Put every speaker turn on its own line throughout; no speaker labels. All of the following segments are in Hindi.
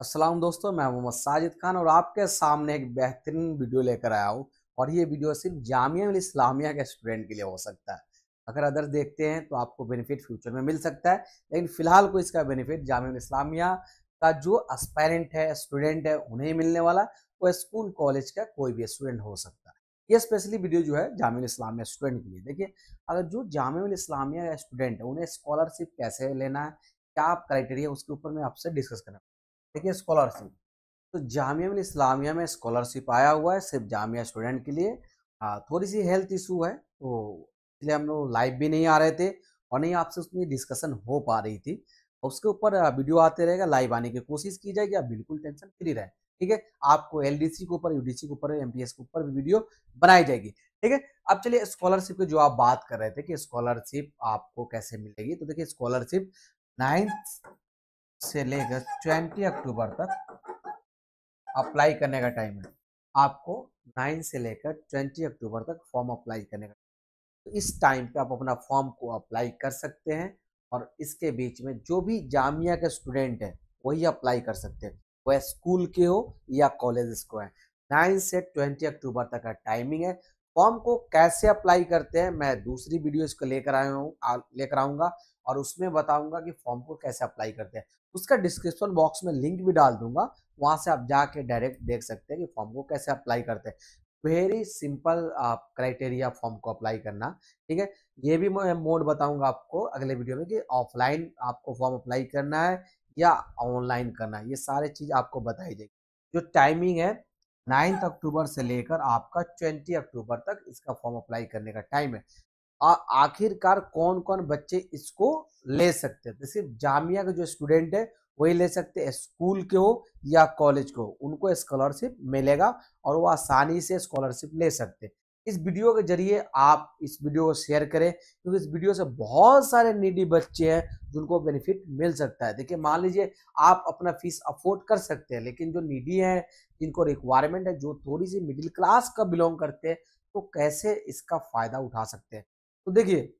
असलम दोस्तों मैं मोहम्मद साजिद खान और आपके सामने एक बेहतरीन वीडियो लेकर आया हूँ और ये वीडियो सिर्फ जामिया इस्लामिया के स्टूडेंट के लिए हो सकता है अगर अदर देखते हैं तो आपको बेनिफिट फ्यूचर में मिल सकता है लेकिन फ़िलहाल को इसका बेनिफिट जामिया इस्लामिया का जो एस्पायरेंट है स्टूडेंट है उन्हें ही मिलने वाला वो स्कूल कॉलेज का कोई भी स्टूडेंट हो सकता है ये स्पेशली वीडियो जो है जामिया इस्लामिया स्टूडेंट के लिए देखिए अगर जो जामिया इस्लामिया का स्टूडेंट है उन्हें स्कॉलरशिप कैसे लेना है क्या क्राइटेरिया उसके ऊपर मैं आपसे डिस्कस करना देखिए स्कॉलरशिप तो जामिया में इस्लामिया में स्कॉलरशिप आया हुआ है सिर्फ जामिया स्टूडेंट के लिए हाँ थोड़ी सी हेल्थ इशू है तो इसलिए हम लोग लाइव भी नहीं आ रहे थे और नहीं आपसे उसमें डिस्कशन हो पा रही थी उसके ऊपर वीडियो आते रहेगा लाइव आने की कोशिश की जाएगी आप बिल्कुल टेंशन फ्री रहे ठीक है आपको एल के ऊपर यू के ऊपर एम के ऊपर भी वीडियो बनाई जाएगी ठीक है अब चलिए स्कॉलरशिप की जो आप बात कर रहे थे कि स्कॉलरशिप आपको कैसे मिलेगी तो देखिए स्कॉलरशिप नाइन्थ से लेकर ट्वेंटी अक्टूबर तक अप्लाई करने का टाइम है आपको नाइन से लेकर ट्वेंटी अक्टूबर तक फॉर्म अप्लाई करने का तो इस टाइम पे आप अपना फॉर्म को अप्लाई कर सकते हैं और इसके बीच में जो भी जामिया के स्टूडेंट है वही अप्लाई कर सकते हैं वह स्कूल के हो या कॉलेज को है नाइन से ट्वेंटी अक्टूबर तक का टाइमिंग है फॉर्म को कैसे अप्लाई करते हैं मैं दूसरी वीडियो इसको लेकर आया हूँ लेकर आऊँगा और उसमें बताऊंगा कि फॉर्म को कैसे अप्लाई करते हैं उसका डिस्क्रिप्शन बॉक्स में लिंक भी डाल दूंगा वहां से आप जाके डायरेक्ट देख सकते हैं कि फॉर्म को कैसे अप्लाई करते हैं वेरी सिंपल आप क्राइटेरिया फॉर्म को अप्लाई करना ठीक है ये भी मैं मोड बताऊंगा आपको अगले वीडियो में कि ऑफलाइन आपको फॉर्म अप्लाई करना है या ऑनलाइन करना है ये सारे चीज़ आपको बताई जाएगी जो टाइमिंग है नाइन्थ अक्टूबर से लेकर आपका ट्वेंटी अक्टूबर तक इसका फॉर्म अप्लाई करने का टाइम है आखिरकार कौन कौन बच्चे इसको ले सकते हैं तो सिर्फ जामिया के जो स्टूडेंट है वही ले सकते हैं स्कूल के हो या कॉलेज के हो उनको स्कॉलरशिप मिलेगा और वो आसानी से स्कॉलरशिप ले सकते हैं इस वीडियो के जरिए आप इस वीडियो को शेयर करें क्योंकि इस वीडियो से बहुत सारे नीडी बच्चे हैं जिनको बेनिफिट मिल सकता है देखिए मान लीजिए आप अपना फीस अफोर्ड कर सकते हैं लेकिन जो नीडी है जिनको रिक्वायरमेंट है जो थोड़ी सी मिडिल क्लास का बिलोंग करते हैं तो कैसे इसका फ़ायदा उठा सकते हैं तो देखिए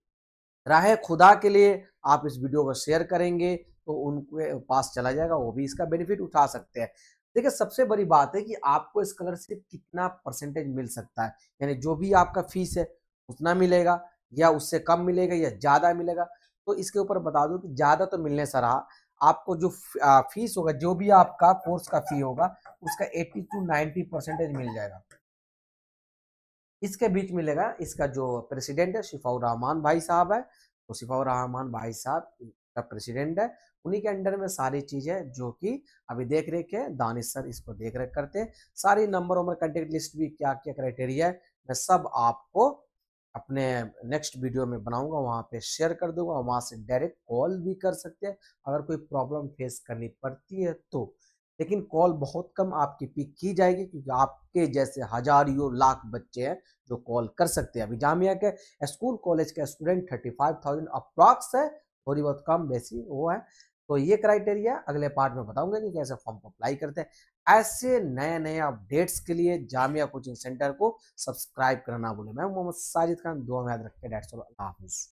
राह खुदा के लिए आप इस वीडियो को शेयर करेंगे तो उनके पास चला जाएगा वो भी इसका बेनिफिट उठा सकते हैं देखिए सबसे बड़ी बात है कि आपको स्कॉलरशिप कितना परसेंटेज मिल सकता है यानी जो भी आपका फीस है उतना मिलेगा या उससे कम मिलेगा या ज़्यादा मिलेगा तो इसके ऊपर बता दूं कि ज़्यादा तो मिलने से रहा आपको जो फीस होगा जो भी आपका कोर्स का फी होगा उसका 80 टू 90 परसेंटेज मिल जाएगा इसके बीच मिलेगा इसका जो प्रेसिडेंट है शिफाउर रहमान भाई साहब है तो शिफाउर रहमान भाई साहब का प्रेसिडेंट है उन्हीं के अंडर में सारी चीज़ें जो कि अभी देख रेख है दानिश सर इसको देख रेख करते हैं सारी नंबर वंबर कंटेक्ट लिस्ट भी क्या क्या क्राइटेरिया है मैं सब आपको अपने नेक्स्ट वीडियो में बनाऊंगा वहाँ पे शेयर कर दूंगा वहाँ से डायरेक्ट कॉल भी कर सकते हैं अगर कोई प्रॉब्लम फेस करनी पड़ती है तो लेकिन कॉल बहुत कम आपकी पिक की जाएगी क्योंकि आपके जैसे हजारियों लाख बच्चे हैं जो कॉल कर सकते हैं अभी जामिया के स्कूल कॉलेज के student thirty five thousand approx है थोड़ी बहुत कम बेसी वो है तो ये क्राइटेरिया अगले पार्ट में बताऊंगा कि कैसे फॉर्म को अप्लाई करते हैं ऐसे नए नए अपडेट्स के लिए जामिया कोचिंग सेंटर को सब्सक्राइब करना बोले मैं मोहम्मद साजिद खान दुआ में याद रखें डेट्स